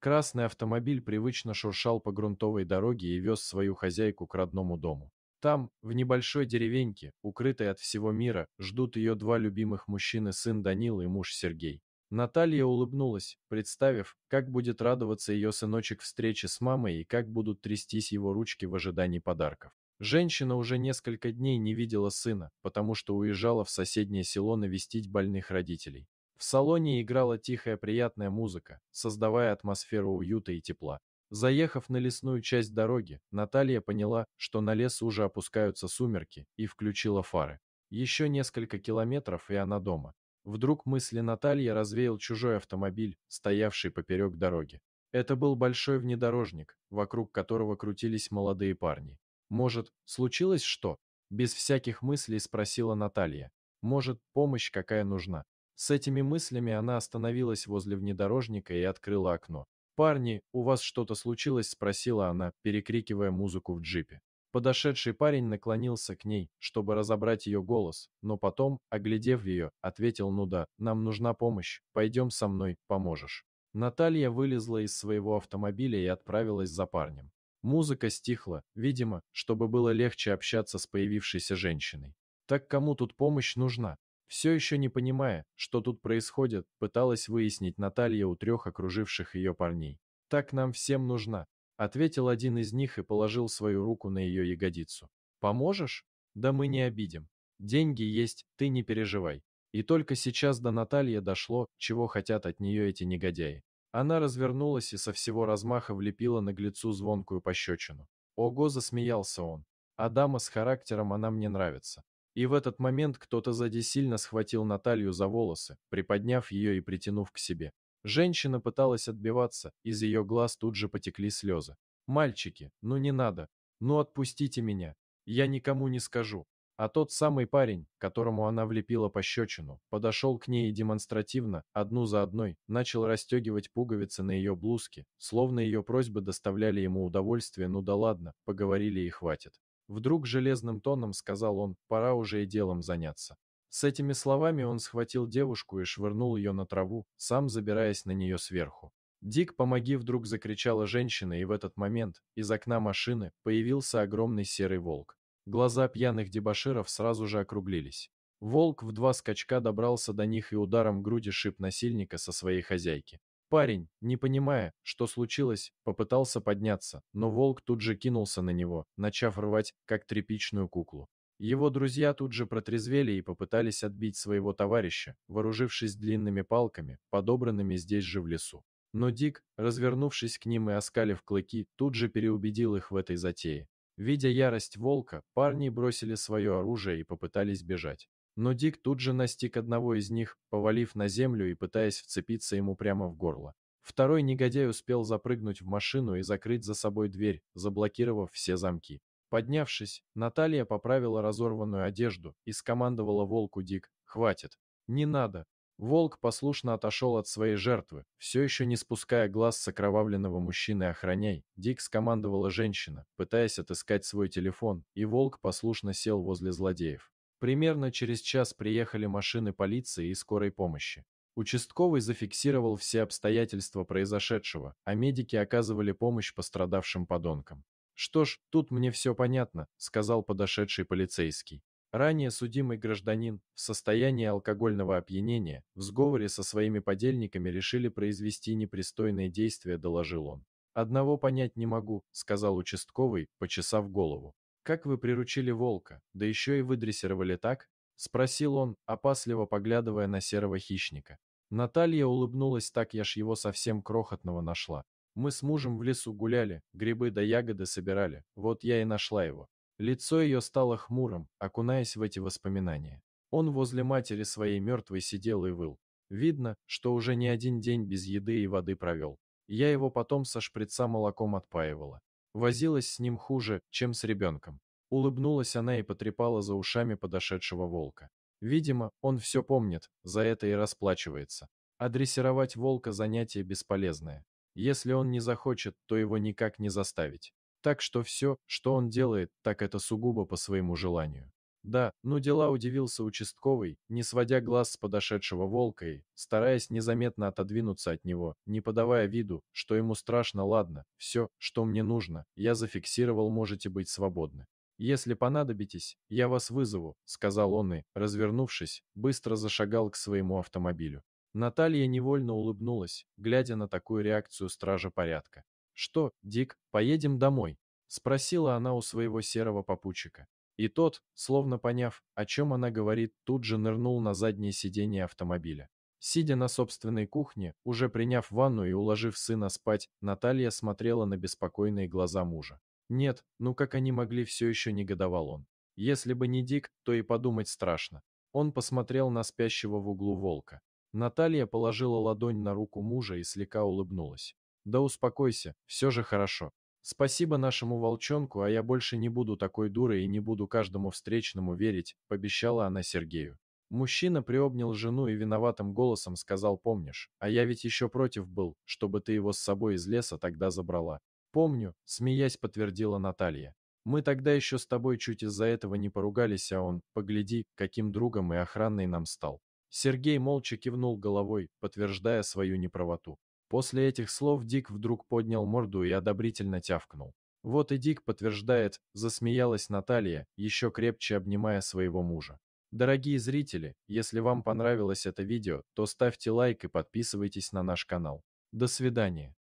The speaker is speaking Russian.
Красный автомобиль привычно шуршал по грунтовой дороге и вез свою хозяйку к родному дому. Там, в небольшой деревеньке, укрытой от всего мира, ждут ее два любимых мужчины, сын Данил и муж Сергей. Наталья улыбнулась, представив, как будет радоваться ее сыночек встрече с мамой и как будут трястись его ручки в ожидании подарков. Женщина уже несколько дней не видела сына, потому что уезжала в соседнее село навестить больных родителей. В салоне играла тихая приятная музыка, создавая атмосферу уюта и тепла. Заехав на лесную часть дороги, Наталья поняла, что на лес уже опускаются сумерки, и включила фары. Еще несколько километров, и она дома. Вдруг мысли Натальи развеял чужой автомобиль, стоявший поперек дороги. Это был большой внедорожник, вокруг которого крутились молодые парни. «Может, случилось что?» Без всяких мыслей спросила Наталья. «Может, помощь какая нужна?» С этими мыслями она остановилась возле внедорожника и открыла окно. «Парни, у вас что-то случилось?» – спросила она, перекрикивая музыку в джипе. Подошедший парень наклонился к ней, чтобы разобрать ее голос, но потом, оглядев ее, ответил «Ну да, нам нужна помощь, пойдем со мной, поможешь». Наталья вылезла из своего автомобиля и отправилась за парнем. Музыка стихла, видимо, чтобы было легче общаться с появившейся женщиной. «Так кому тут помощь нужна?» Все еще не понимая, что тут происходит, пыталась выяснить Наталья у трех окруживших ее парней. «Так нам всем нужна», — ответил один из них и положил свою руку на ее ягодицу. «Поможешь? Да мы не обидим. Деньги есть, ты не переживай». И только сейчас до Натальи дошло, чего хотят от нее эти негодяи. Она развернулась и со всего размаха влепила наглецу звонкую пощечину. «Ого!» — засмеялся он. «А дама с характером, она мне нравится. И в этот момент кто-то сзади сильно схватил Наталью за волосы, приподняв ее и притянув к себе. Женщина пыталась отбиваться, из ее глаз тут же потекли слезы. «Мальчики, ну не надо, ну отпустите меня, я никому не скажу». А тот самый парень, которому она влепила пощечину, подошел к ней и демонстративно, одну за одной, начал расстегивать пуговицы на ее блузке, словно ее просьбы доставляли ему удовольствие, ну да ладно, поговорили и хватит. Вдруг железным тоном сказал он, пора уже и делом заняться. С этими словами он схватил девушку и швырнул ее на траву, сам забираясь на нее сверху. «Дик, помоги!» вдруг закричала женщина, и в этот момент из окна машины появился огромный серый волк. Глаза пьяных дебоширов сразу же округлились. Волк в два скачка добрался до них и ударом груди шип насильника со своей хозяйки. Парень, не понимая, что случилось, попытался подняться, но волк тут же кинулся на него, начав рвать, как тряпичную куклу. Его друзья тут же протрезвели и попытались отбить своего товарища, вооружившись длинными палками, подобранными здесь же в лесу. Но Дик, развернувшись к ним и оскалив клыки, тут же переубедил их в этой затее. Видя ярость волка, парни бросили свое оружие и попытались бежать но Дик тут же настиг одного из них, повалив на землю и пытаясь вцепиться ему прямо в горло. Второй негодяй успел запрыгнуть в машину и закрыть за собой дверь, заблокировав все замки. Поднявшись, Наталья поправила разорванную одежду и скомандовала волку Дик «Хватит! Не надо!» Волк послушно отошел от своей жертвы, все еще не спуская глаз с окровавленного мужчины охраняй Дик скомандовала женщина, пытаясь отыскать свой телефон, и волк послушно сел возле злодеев. Примерно через час приехали машины полиции и скорой помощи. Участковый зафиксировал все обстоятельства произошедшего, а медики оказывали помощь пострадавшим подонкам. «Что ж, тут мне все понятно», — сказал подошедший полицейский. Ранее судимый гражданин в состоянии алкогольного опьянения в сговоре со своими подельниками решили произвести непристойные действия, доложил он. «Одного понять не могу», — сказал участковый, почесав голову. «Как вы приручили волка, да еще и выдрессировали так?» — спросил он, опасливо поглядывая на серого хищника. Наталья улыбнулась, так я ж его совсем крохотного нашла. Мы с мужем в лесу гуляли, грибы да ягоды собирали, вот я и нашла его. Лицо ее стало хмурым, окунаясь в эти воспоминания. Он возле матери своей мертвой сидел и выл. Видно, что уже не один день без еды и воды провел. Я его потом со шприца молоком отпаивала возилась с ним хуже, чем с ребенком. Улыбнулась она и потрепала за ушами подошедшего волка. Видимо, он все помнит, за это и расплачивается. Адрессировать волка занятие бесполезное. Если он не захочет, то его никак не заставить. Так что все, что он делает, так это сугубо по своему желанию. Да, ну дела, удивился участковый, не сводя глаз с подошедшего волка и, стараясь незаметно отодвинуться от него, не подавая виду, что ему страшно, ладно, все, что мне нужно, я зафиксировал, можете быть свободны. «Если понадобитесь, я вас вызову», — сказал он и, развернувшись, быстро зашагал к своему автомобилю. Наталья невольно улыбнулась, глядя на такую реакцию стража порядка. «Что, Дик, поедем домой?» — спросила она у своего серого попутчика. И тот, словно поняв, о чем она говорит, тут же нырнул на заднее сиденье автомобиля. Сидя на собственной кухне, уже приняв ванну и уложив сына спать, Наталья смотрела на беспокойные глаза мужа. Нет, ну как они могли, все еще негодовал он. Если бы не Дик, то и подумать страшно. Он посмотрел на спящего в углу волка. Наталья положила ладонь на руку мужа и слегка улыбнулась. «Да успокойся, все же хорошо. Спасибо нашему волчонку, а я больше не буду такой дурой и не буду каждому встречному верить», — пообещала она Сергею. Мужчина приобнял жену и виноватым голосом сказал «Помнишь, а я ведь еще против был, чтобы ты его с собой из леса тогда забрала». «Помню», — смеясь подтвердила Наталья. «Мы тогда еще с тобой чуть из-за этого не поругались, а он, погляди, каким другом и охранной нам стал». Сергей молча кивнул головой, подтверждая свою неправоту. После этих слов Дик вдруг поднял морду и одобрительно тявкнул. Вот и Дик подтверждает, засмеялась Наталья, еще крепче обнимая своего мужа. Дорогие зрители, если вам понравилось это видео, то ставьте лайк и подписывайтесь на наш канал. До свидания.